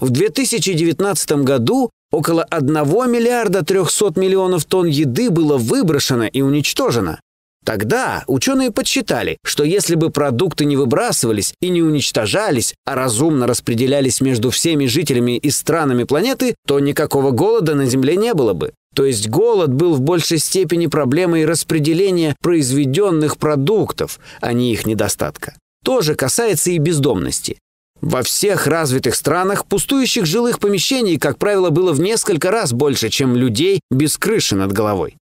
В 2019 году около 1 миллиарда 300 миллионов тонн еды было выброшено и уничтожено. Тогда ученые подсчитали, что если бы продукты не выбрасывались и не уничтожались, а разумно распределялись между всеми жителями и странами планеты, то никакого голода на Земле не было бы. То есть голод был в большей степени проблемой распределения произведенных продуктов, а не их недостатка. То же касается и бездомности. Во всех развитых странах пустующих жилых помещений, как правило, было в несколько раз больше, чем людей без крыши над головой.